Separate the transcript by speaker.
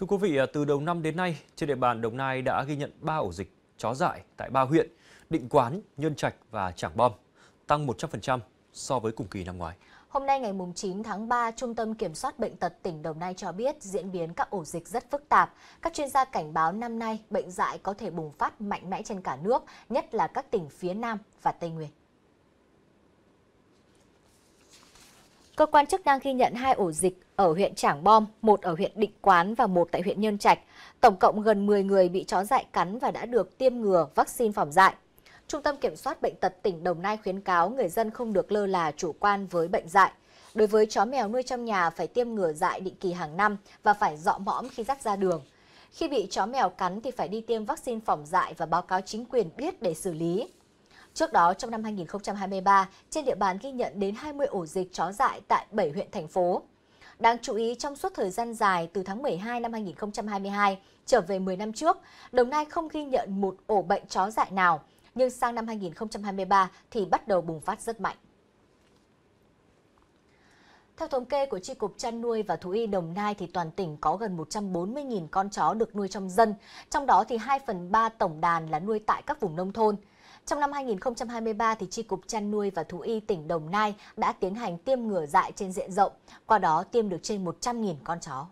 Speaker 1: Thưa quý vị, à, từ đầu năm đến nay, trên địa bàn Đồng Nai đã ghi nhận 3 ổ dịch chó dại tại ba huyện Định Quán, Nhân Trạch và Trảng Bom, tăng 100% so với cùng kỳ năm ngoái.
Speaker 2: Hôm nay ngày 9 tháng 3, Trung tâm Kiểm soát Bệnh tật tỉnh Đồng Nai cho biết diễn biến các ổ dịch rất phức tạp. Các chuyên gia cảnh báo năm nay bệnh dại có thể bùng phát mạnh mẽ trên cả nước, nhất là các tỉnh phía Nam và Tây Nguyên. Cơ quan chức năng ghi nhận hai ổ dịch ở huyện Trảng Bom, một ở huyện Định Quán và một tại huyện Nhân Trạch. Tổng cộng gần 10 người bị chó dại cắn và đã được tiêm ngừa vaccine phòng dại. Trung tâm Kiểm soát Bệnh tật tỉnh Đồng Nai khuyến cáo người dân không được lơ là chủ quan với bệnh dại. Đối với chó mèo nuôi trong nhà phải tiêm ngừa dại định kỳ hàng năm và phải dọ mõm khi dắt ra đường. Khi bị chó mèo cắn thì phải đi tiêm vaccine phòng dại và báo cáo chính quyền biết để xử lý. Trước đó, trong năm 2023, trên địa bàn ghi nhận đến 20 ổ dịch chó dại tại 7 huyện thành phố. Đáng chú ý, trong suốt thời gian dài từ tháng 12 năm 2022 trở về 10 năm trước, Đồng Nai không ghi nhận một ổ bệnh chó dại nào, nhưng sang năm 2023 thì bắt đầu bùng phát rất mạnh. Theo thống kê của Tri Cục Chăn nuôi và Thú y Đồng Nai thì toàn tỉnh có gần 140.000 con chó được nuôi trong dân, trong đó thì 2 phần 3 tổng đàn là nuôi tại các vùng nông thôn. Trong năm 2023, thì Tri Cục Chăn nuôi và Thú y tỉnh Đồng Nai đã tiến hành tiêm ngừa dại trên diện rộng, qua đó tiêm được trên 100.000 con chó.